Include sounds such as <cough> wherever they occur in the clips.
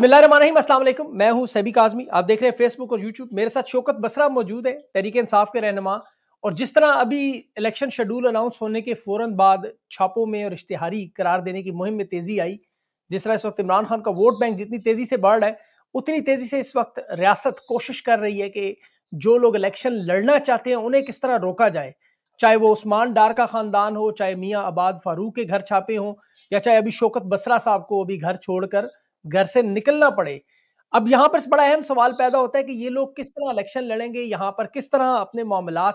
बिस्मिल्लाम मैं हूं सभी काजमी आप देख रहे हैं फेसबुक और यूट्यूब मेरे साथ शोकत बसरा मौजूद है तहरीक इंसाफ के रहनमा और जिस तरह अभी इलेक्शन शेड्यूल अनाउंस होने के फौरन बाद छापों में और इश्तिहारी करार देने की मुहिम में तेजी आई जिस तरह इस वक्त इमरान खान का वोट बैंक जितनी तेजी से बढ़ रहा है उतनी तेजी से इस वक्त रियासत कोशिश कर रही है कि जो लोग इलेक्शन लड़ना चाहते हैं उन्हें किस तरह रोका जाए चाहे वो उस्मान डार का खानदान हो चाहे मियाँ आबाद फारूक के घर छापे हों या चाहे अभी शोकत बसरा साहब को अभी घर छोड़कर घर से निकलना पड़े अब यहां पर बड़ा अहम सवाल पैदा होता है कि ये लोग किस तरह इलेक्शन लड़ेंगे यहाँ पर किस तरह अपने मामला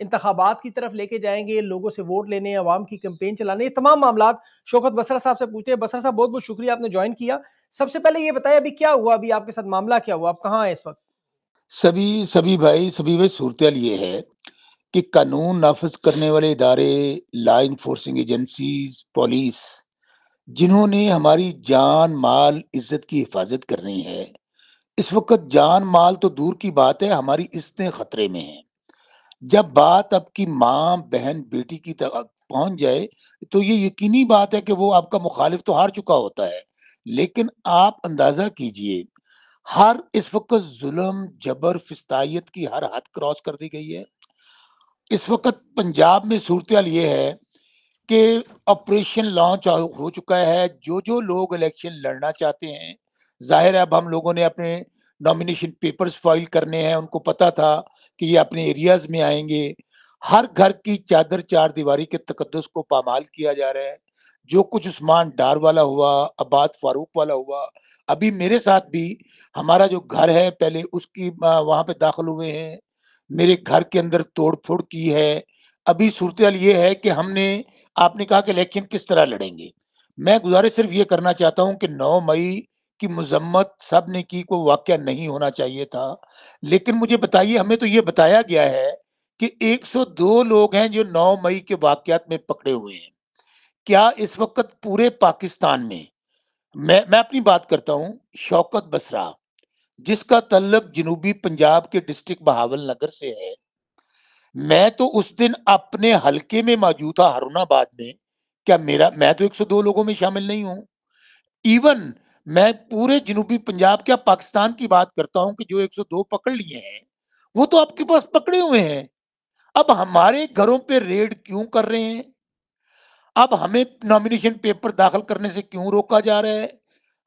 इंतबात की तरफ लेके जाएंगे लोगों से वोट लेने अवाम की कैंपेन चलाने ये तमाम मामला शोकत बसरा साहब से पूछते हैं बसरा साहब बहुत बहुत शुक्रिया आपने ज्वाइन किया सबसे पहले ये बताया अभी क्या हुआ अभी आपके साथ मामला क्या हुआ आप कहाँ हैं इस वक्त सभी सभी भाई सभी भाई सूरत ये है कि कानून नाफज करने वाले इदारे लॉ इन्फोर्सिंग एजेंसी पॉलिस जिन्होंने हमारी जान माल इज्जत की हिफाजत करनी है इस वक्त जान माल तो दूर की बात है हमारी इज्जतें खतरे में हैं जब बात आपकी माँ बहन बेटी की तक पहुंच जाए तो ये यकीनी बात है कि वो आपका मुखालिफ तो हार चुका होता है लेकिन आप अंदाजा कीजिए हर इस वक्त जुल्म जबर फिस्तायत की हर हद क्रॉस कर दी गई है इस वक्त पंजाब में सूरत ये है कि ऑपरेशन लॉन्च हो चुका है जो जो लोग इलेक्शन लड़ना चाहते हैं जाहिर है अब हम लोगों ने अपने नॉमिनेशन पेपर्स फाइल करने हैं उनको पता था कि ये अपने एरियाज में आएंगे हर घर की चादर चार दीवारी के तकदस को पामाल किया जा रहा है जो कुछ उस्मान डार वाला हुआ अबाद फारूक वाला हुआ अभी मेरे साथ भी हमारा जो घर है पहले उसकी वहां पे दाखिल हुए हैं मेरे घर के अंदर तोड़ फोड़ की है अभी सूरत ये है कि हमने आपने कहा कि इलेक्शन किस तरह लड़ेंगे मैं गुजारिश सिर्फ ये करना चाहता हूं कि 9 मई की मजम्मत सब ने की को वाक्य नहीं होना चाहिए था लेकिन मुझे बताइए हमें तो ये बताया गया है कि 102 लोग हैं जो 9 मई के वाकत में पकड़े हुए हैं क्या इस वक्त पूरे पाकिस्तान में मैं मैं अपनी बात करता हूं शौकत बसरा जिसका तल्लक जनूबी पंजाब के डिस्ट्रिक्ट बहावल नगर से है मैं तो उस दिन अपने हलके में मौजूद था हरुणाबाद में क्या मेरा मैं तो 102 लोगों में शामिल नहीं हूं इवन मैं पूरे जनूबी पंजाब क्या पाकिस्तान की बात करता हूं कि जो 102 पकड़ लिए हैं वो तो आपके पास पकड़े हुए हैं अब हमारे घरों पे रेड क्यों कर रहे हैं अब हमें नॉमिनेशन पेपर दाखिल करने से क्यों रोका जा रहा है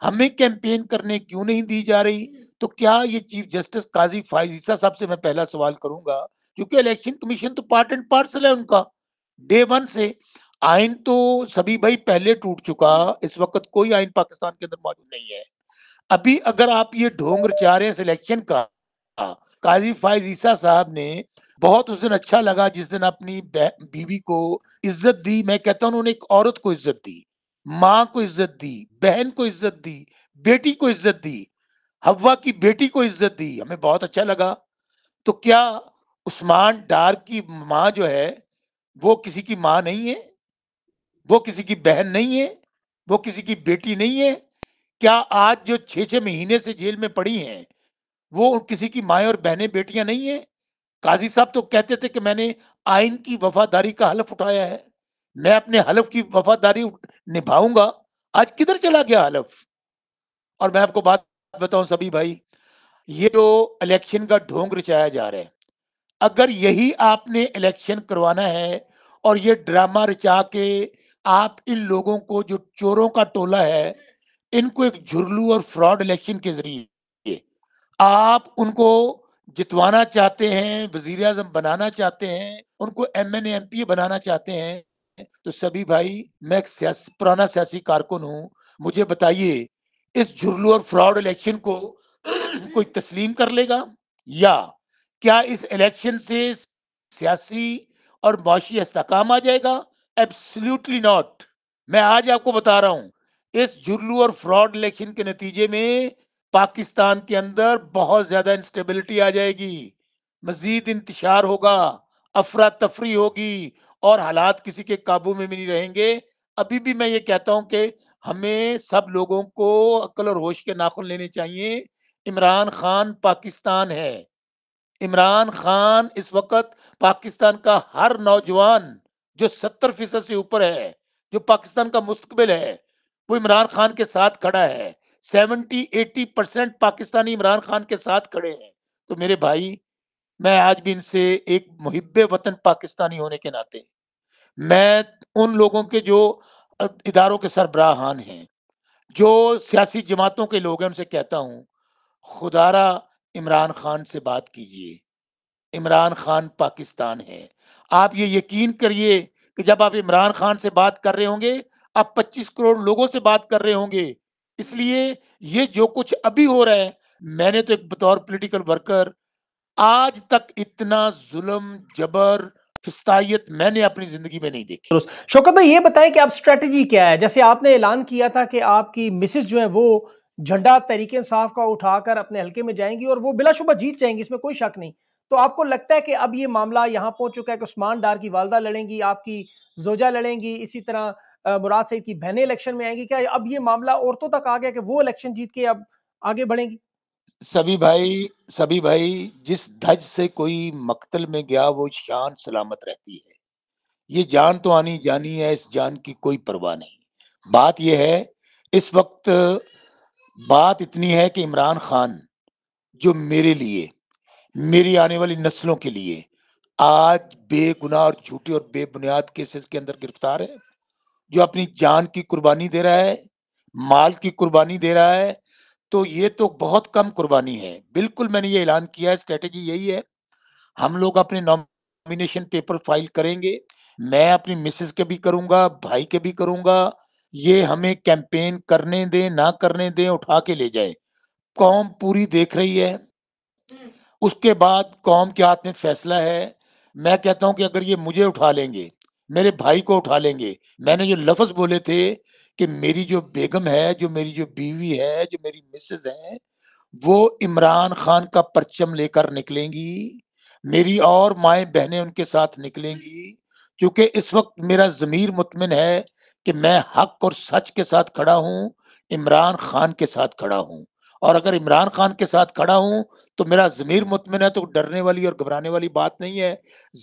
हमें कैंपेन करने क्यों नहीं दी जा रही तो क्या ये चीफ जस्टिस काजी फाइजीसा साहब से मैं पहला सवाल करूंगा क्योंकि इलेक्शन कमीशन तो पार्ट एंड पार्सल है उनका डे वन से आइन तो सभी भाई पहले टूट चुका इस वक्त कोई आइन पाकिस्तान के अंदर मौजूद नहीं है अभी अगर आप ये ढोंग रचा रहे हैं सिलेक्शन का काजी फाइज ईसा साहब ने बहुत उस दिन अच्छा लगा जिस दिन अपनी बीवी को इज्जत दी मैं कहता हूं उन्होंने एक औरत को इज्जत दी माँ को इज्जत दी बहन को इज्जत दी बेटी को इज्जत दी हवा की बेटी को इज्जत दी हमें बहुत अच्छा लगा तो क्या उस्मान डार की माँ जो है वो किसी की माँ नहीं है वो किसी की बहन नहीं है वो किसी की बेटी नहीं है क्या आज जो छह छः महीने से जेल में पड़ी हैं वो किसी की माए और बहनें बेटियां नहीं है काजी साहब तो कहते थे कि मैंने आइन की वफादारी का हलफ उठाया है मैं अपने हलफ की वफादारी निभाऊंगा आज किधर चला गया हलफ और मैं आपको बात बताऊं सभी भाई ये जो तो इलेक्शन का ढोंग रचाया जा रहा है अगर यही आपने इलेक्शन करवाना है और ये ड्रामा रचा के आप इन लोगों को जो चोरों का टोला है इनको एक झुरलू और फ्रॉड इलेक्शन के जरिए आप उनको जितवाना चाहते हैं वजीर अजम बनाना चाहते हैं उनको एम एन एम पी बनाना चाहते हैं तो सभी भाई मैं एक स्यास, पुराना सियासी कारकुन हूं मुझे बताइए इस झुरलू और फ्रॉड इलेक्शन को <clears throat> कोई तस्लीम कर लेगा या क्या इस इलेक्शन से सियासी और मुआशी हस्ताकाम आ जाएगा एब्सोल्युटली नॉट मैं आज आपको बता रहा हूं इस जुर्लू और फ्रॉड इलेक्शन के नतीजे में पाकिस्तान के अंदर बहुत ज्यादा इंस्टेबिलिटी आ जाएगी मजीद इंतशार होगा अफरा तफरी होगी और हालात किसी के काबू में भी नहीं रहेंगे अभी भी मैं ये कहता हूं कि हमें सब लोगों को अकल और होश के नाखुन लेने चाहिए इमरान खान पाकिस्तान है इमरान खान इस वक्त पाकिस्तान का हर नौजवान जो सत्तर फीसद से ऊपर है जो पाकिस्तान का मुस्तबिल है वो इमरान खान के साथ खड़ा है seventy eighty percent Pakistani Imran Khan के साथ खड़े हैं तो मेरे भाई मैं आज भी इनसे एक मुहिब वतन पाकिस्तानी होने के नाते मैं उन लोगों के जो इदारों के सरबराहान हैं जो सियासी जमातों के लोग हैं उनसे कहता हूँ खुदारा इमरान खान से बात कीजिए इमरान खान पाकिस्तान है आप ये यकीन करिए कि जब आप इमरान खान से बात कर रहे होंगे आप 25 करोड़ लोगों से बात कर रहे होंगे इसलिए ये जो कुछ अभी हो रहा है मैंने तो एक बतौर पॉलिटिकल वर्कर आज तक इतना जुल्म जबर मैंने अपनी जिंदगी में नहीं देखी शोकत भाई ये बताएं कि आप स्ट्रेटजी क्या है जैसे आपने ऐलान किया था कि आपकी मिसेज जो है वो झंडा तहरीक इंसाफ का उठाकर अपने हल्के में जाएंगी और वो बिलाशुबा जीत जाएंगी इसमें कोई शक नहीं तो आपको लगता है कि अब ये मामला यहाँ पहुंच चुका है कि उस्मान डार की वालदा लड़ेंगी आपकी जोजा लड़ेंगी इसी तरह मुराद सईद की बहनें इलेक्शन में आएंगी क्या अब ये मामला औरतों तक आ गया कि वो इलेक्शन जीत के अब आगे बढ़ेंगी सभी भाई सभी भाई जिस धज से कोई मकतल में गया वो शान सलामत रहती है ये जान तो आनी जानी है इस जान की कोई परवाह नहीं बात यह है इस वक्त बात इतनी है कि इमरान खान जो मेरे लिए मेरी आने वाली नस्लों के लिए आज बेगुनाह और झूठे और बेबुनियाद केसेस के अंदर गिरफ्तार है जो अपनी जान की कुर्बानी दे रहा है माल की कुर्बानी दे रहा है तो ये तो बहुत कम कुर्बानी है बिल्कुल मैंने ये ऐलान किया है स्ट्रेटेजी यही है हम लोग अपने नॉमिनेशन पेपर फाइल करेंगे मैं अपनी मिसेस के भी करूंगा भाई के भी करूंगा ये हमें कैंपेन करने दे ना करने दे उठा के ले जाए कौम पूरी देख रही है हम्म। उसके बाद कौम के हाथ में फैसला है मैं कहता हूं कि अगर ये मुझे उठा लेंगे मेरे भाई को उठा लेंगे मैंने जो लफ्ज बोले थे कि मेरी जो बेगम है जो मेरी जो बीवी है जो मेरी मिसेज है वो इमरान खान का परचम लेकर निकलेंगी मेरी और माए बहनें उनके साथ निकलेंगी हम्म। क्योंकि इस वक्त मेरा जमीर मुतमिन है कि मैं हक और सच के साथ खड़ा हूं इमरान खान के साथ खड़ा हूं और अगर इमरान खान के साथ खड़ा हूं तो मेरा जमीर मुतमिन है तो डरने वाली और घबराने वाली बात नहीं है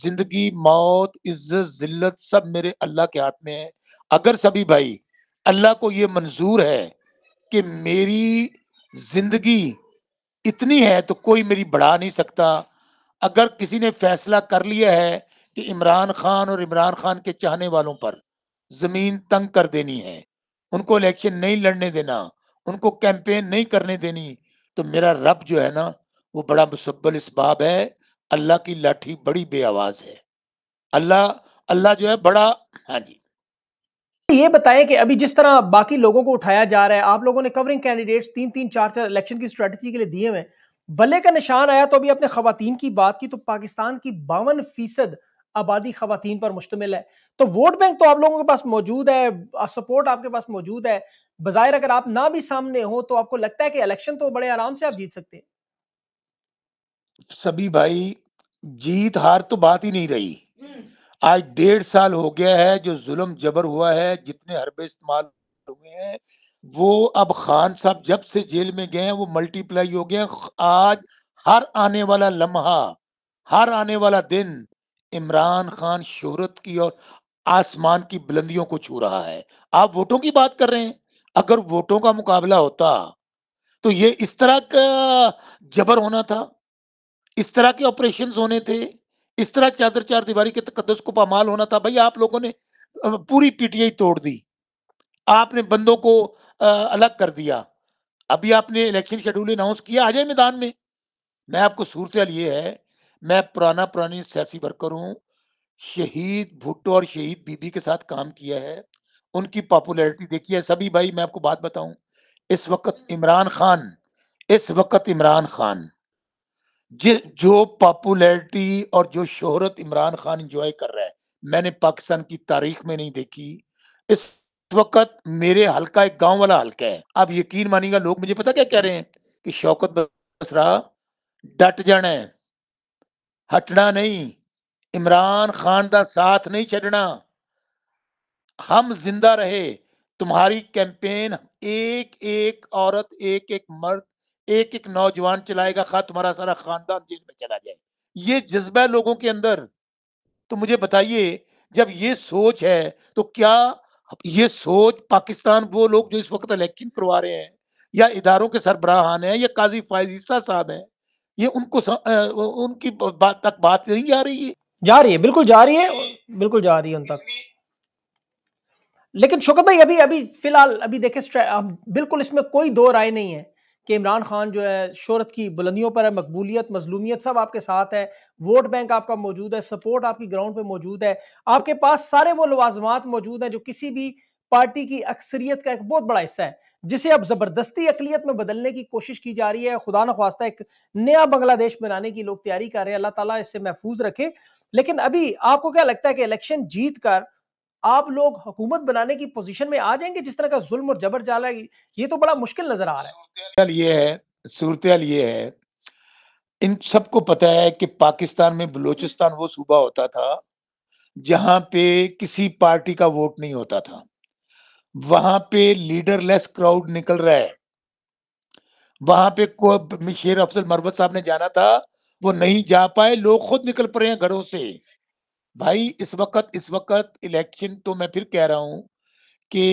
जिंदगी मौत इज्जत जिल्लत सब मेरे अल्लाह के हाथ में है अगर सभी भाई अल्लाह को ये मंजूर है कि मेरी जिंदगी इतनी है तो कोई मेरी बढ़ा नहीं सकता अगर किसी ने फैसला कर लिया है कि इमरान खान और इमरान खान के चाहने वालों पर जमीन तंग कर देनी है उनको इलेक्शन नहीं लड़ने देना उनको कैंपेन नहीं करने देनी तो मेरा रब जो है ना वो बड़ा मुसब्बल इसबाब है अल्लाह की लाठी बड़ी बेआवाज है अल्लाह अल्लाह जो है बड़ा हाँ जी तो ये बताएं कि अभी जिस तरह बाकी लोगों को उठाया जा रहा है आप लोगों ने कवरिंग कैंडिडेट्स तीन तीन चार चार इलेक्शन की स्ट्रेटजी के लिए दिए हुए बल्ले का निशान आया तो अभी अपने खातन की बात की तो पाकिस्तान की बावन फीसद आबादी खातन पर मुश्तमिल है तो वोट बैंक तो आप लोगों के पास मौजूद है सपोर्ट आपके पास मौजूद है बाजायर अगर आप ना भी सामने हो तो आपको लगता है कि इलेक्शन तो बड़े आराम से आप जीत सकते हैं सभी भाई जीत हार तो बात ही नहीं रही हम्म। आज डेढ़ साल हो गया है जो जुलम जबर हुआ है जितने हरबे इस्तेमाल हुए हैं वो अब खान साहब जब से जेल में गए हैं वो मल्टीप्लाई हो गया आज हर आने वाला लम्हा हर आने वाला दिन इमरान खान शोहरत की और आसमान की बुलंदियों को छू रहा है आप वोटों की बात कर रहे हैं अगर वोटों का मुकाबला होता तो ये इस तरह का जबर होना था इस तरह के ऑपरेशन होने थे इस तरह चादर चार दीवारी के तकदस को पामाल होना था भाई आप लोगों ने पूरी पीटीआई तोड़ दी आपने बंदों को अलग कर दिया अभी आपने इलेक्शन शेड्यूल अनाउंस किया आ जाए मैदान में मैं आपको सूरत ये है मैं पुराना पुरानी सियासी वर्कर हूं शहीद भुट्टो और शहीद बीबी के साथ काम किया है उनकी पॉपुलैरिटी देखी है सभी भाई मैं आपको बात बताऊं इस वक्त इमरान खान इस वक्त इमरान खान जो पॉपुलैरिटी और जो शोहरत इमरान खान इंजॉय कर रहा है मैंने पाकिस्तान की तारीख में नहीं देखी इस वक्त मेरे हल्का एक गांव वाला हल्का है आप यकीन मानिएगा लोग मुझे पता क्या कह रहे हैं कि शौकत बसरा डट जाना है हटना नहीं इमरान खान का साथ नहीं छड़ना हम जिंदा रहे तुम्हारी कैंपेन एक एक औरत एक एक मर्द एक एक नौजवान चलाएगा खा तुम्हारा सारा खानदान जेल में चला जाए ये जज्बा लोगों के अंदर तो मुझे बताइए जब ये सोच है तो क्या ये सोच पाकिस्तान वो लोग जो इस वक्त इलेक्शन करवा रहे हैं या इदारों के सरबराहान हैं या काजी फायजीसा साहब हैं ये उनको स, उनकी बात तक बात नहीं जा रही है जा रही है बिल्कुल जा रही है बिल्कुल जा रही है उन तक लेकिन शुक्र भाई अभी अभी फिलहाल अभी देखे बिल्कुल इसमें कोई दो राय नहीं है कि इमरान खान जो है शहरत की बुलंदियों पर है मकबूलियत मजलूमियत सब आपके साथ है वोट बैंक आपका मौजूद है सपोर्ट आपकी ग्राउंड पे मौजूद है आपके पास सारे वो लवाजमात मौजूद हैं जो किसी भी पार्टी की अक्सरियत का एक बहुत बड़ा हिस्सा है जिसे अब जबरदस्ती अकलीत में बदलने की कोशिश की जा रही है खुदा न खास्ता एक नया बांग्लादेश बनाने की लोग तैयारी कर रहे हैं अल्लाह ताला इससे महफूज रखे लेकिन अभी आपको क्या लगता है कि इलेक्शन जीत कर आप लोग हुकूमत बनाने की पोजीशन में आ जाएंगे जिस तरह का जुल्म और जबर जाला ये तो बड़ा मुश्किल नजर आ रहा है ये है सूरत ये है इन सबको पता है कि पाकिस्तान में बलूचिस्तान वो सूबा होता था जहां पे किसी पार्टी का वोट नहीं होता था वहां पे लीडरलेस क्राउड निकल रहा है वहां पे शेर अफसल मरवत साहब ने जाना था वो नहीं जा पाए लोग खुद निकल पड़े हैं घरों से भाई इस वक्त इस वक्त इलेक्शन तो मैं फिर कह रहा हूं कि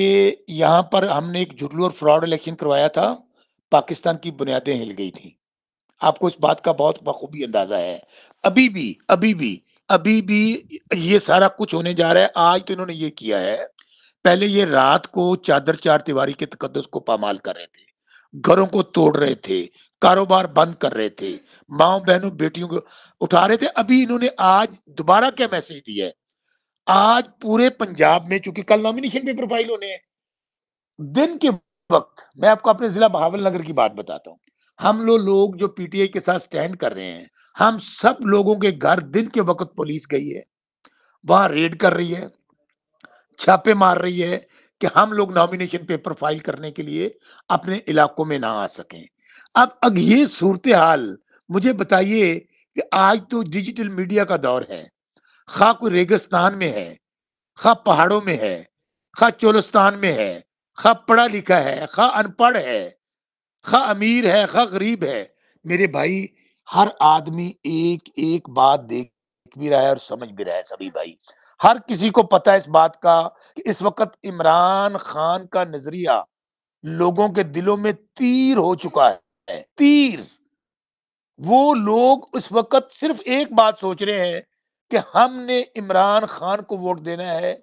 यहाँ पर हमने एक झुटलू और फ्रॉड इलेक्शन करवाया था पाकिस्तान की बुनियादें हिल गई थी आपको इस बात का बहुत बखूबी अंदाजा है अभी भी अभी भी अभी भी ये सारा कुछ होने जा रहा है आज तो इन्होंने ये किया है पहले ये रात को चादर चार तिवारी के तकदस को पामाल कर रहे थे घरों को तोड़ रहे थे कारोबार बंद कर रहे थे माओ बहनों बेटियों को उठा रहे थे अभी इन्होंने आज दोबारा क्या मैसेज दिया है आज पूरे पंजाब में चूंकि कल नॉमिनेशन पेपर फाइल होने दिन के वक्त मैं आपको अपने जिला बहावल नगर की बात बताता हूँ हम लोग लोग जो पीटीआई के साथ स्टैंड कर रहे हैं हम सब लोगों के घर दिन के वक्त पुलिस गई है वहां रेड कर रही है छापे मार रही है कि हम लोग नॉमिनेशन पेपर फाइल करने के लिए अपने इलाकों में ना आ सकें अब अब ये सूरत हाल मुझे बताइए कि आज तो डिजिटल मीडिया का दौर है खा कोई रेगिस्तान में है खा पहाड़ों में है खा चोलस्तान में है खा पढ़ा लिखा है खा अनपढ़ है खा अमीर है खा गरीब है मेरे भाई हर आदमी एक एक बात देख भी रहा है और समझ भी रहा है सभी भाई हर किसी को पता है इस बात का कि इस वक्त इमरान खान का नजरिया लोगों के दिलों में तीर हो चुका है है तीर वो लोग उस वक्त सिर्फ एक बात सोच रहे हैं कि हमने इमरान खान को वोट देना है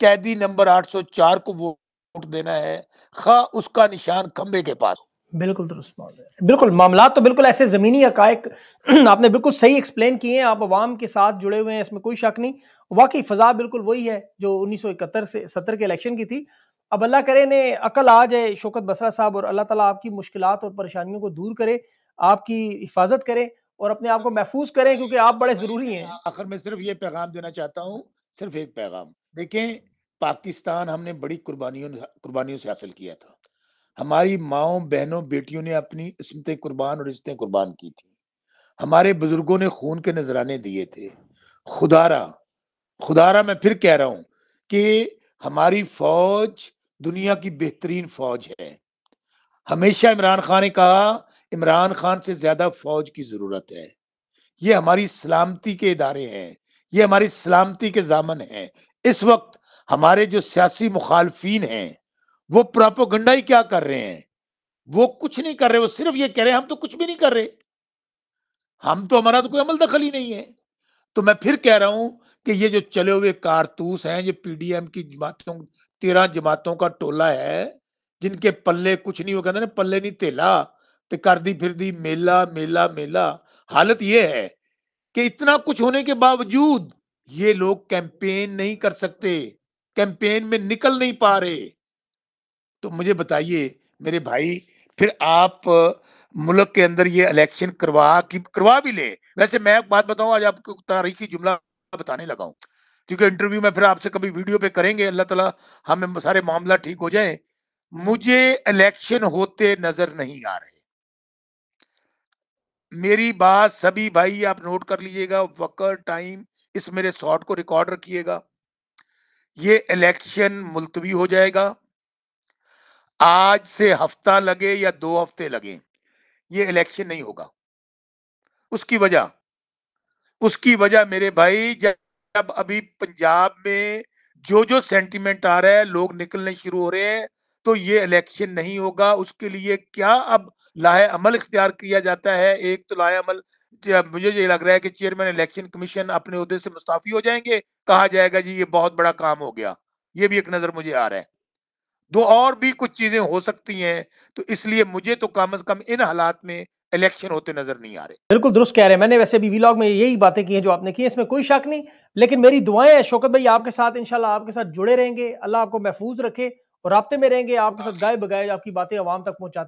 कैदी नंबर 804 को वोट देना है खा उसका निशान खंबे के पास बिल्कुल दुरुस्त बात है बिल्कुल मामला तो बिल्कुल ऐसे ज़मीनी हकायक <clears throat> आपने बिल्कुल सही एक्सप्लेन किए हैं आप अवाम के साथ जुड़े हुए हैं इसमें कोई शक नहीं वाकई फ़जा बिल्कुल वही है जो 1971 से सत्तर के इलेक्शन की थी अब अल्लाह करे ने अकल आ जाए शोकत बसरा साहब और अल्लाह ताला आपकी मुश्किलात और परेशानियों को दूर करे आपकी हिफाजत करे और अपने आप को महफूज करें क्योंकि आप बड़े ज़रूरी हैं आखिर मैं सिर्फ ये पैगाम देना चाहता हूँ सिर्फ एक पैगाम देखें पाकिस्तान हमने बड़ी कुर्बानियों कुर्बानियों से हासिल किया था हमारी माओ बहनों बेटियों ने अपनी इसमतें कुर्बान और रिश्ते कुर्बान की थी हमारे बुजुर्गों ने खून के नजराने दिए थे खुदारा खुदारा मैं फिर कह रहा हूं कि हमारी फौज दुनिया की बेहतरीन फौज है हमेशा इमरान खान ने कहा इमरान खान से ज्यादा फौज की जरूरत है ये हमारी सलामती के इदारे हैं ये हमारी सलामती के जामन हैं इस वक्त हमारे जो सियासी मुखालफी हैं वो प्रापोगंडा ही क्या कर रहे हैं वो कुछ नहीं कर रहे वो सिर्फ ये कह रहे हैं हम तो कुछ भी नहीं कर रहे हम तो हमारा तो कोई अमल दखल ही नहीं है तो मैं फिर कह रहा हूं कि ये जो चले हुए कारतूस हैं ये पीडीएम की जमातों तेरह जमातों का टोला है जिनके पल्ले कुछ नहीं वो कहते ना पल्ले नहीं तेला तो कर दी फिर दी मेला मेला मेला हालत ये है कि इतना कुछ होने के बावजूद ये लोग कैंपेन नहीं कर सकते कैंपेन में निकल नहीं पा रहे तो मुझे बताइए मेरे भाई फिर आप मुल्क के अंदर ये इलेक्शन करवा की करवा भी ले वैसे मैं एक बात बताऊं आज आपको तारीखी जुमला बताने लगा हूँ क्योंकि इंटरव्यू में फिर आपसे कभी वीडियो पे करेंगे अल्लाह तला हमें सारे मामला ठीक हो जाए मुझे इलेक्शन होते नजर नहीं आ रहे मेरी बात सभी भाई आप नोट कर लीजिएगा वक्त टाइम इस मेरे शॉर्ट को रिकॉर्ड रखिएगा ये इलेक्शन मुलतवी हो जाएगा आज से हफ्ता लगे या दो हफ्ते लगे ये इलेक्शन नहीं होगा उसकी वजह उसकी वजह मेरे भाई जब अभी पंजाब में जो जो सेंटिमेंट आ रहा है लोग निकलने शुरू हो रहे हैं तो ये इलेक्शन नहीं होगा उसके लिए क्या अब लाहे अमल इख्तियार किया जाता है एक तो लाहे अमल मुझे ये लग रहा है कि चेयरमैन इलेक्शन कमीशन अपने उहदे से मुस्ताफी हो जाएंगे कहा जाएगा जी ये बहुत बड़ा काम हो गया ये भी एक नजर मुझे आ रहा है दो और भी कुछ चीजें हो सकती हैं तो इसलिए मुझे तो कम अज कम इन हालात में इलेक्शन होते नजर नहीं आ रहे बिल्कुल दुरुस्त कह रहे हैं मैंने वैसे भी वीलॉग में यही बातें की हैं जो आपने की इसमें कोई शक नहीं लेकिन मेरी दुआएं हैं शौकत भाई आपके साथ इनशाला आपके साथ जुड़े रहेंगे अल्लाह आपको महफूज रखे और रबते में रहेंगे आपके हाँ साथ गाय बगाए आपकी बातें आवाम तक पहुंचाते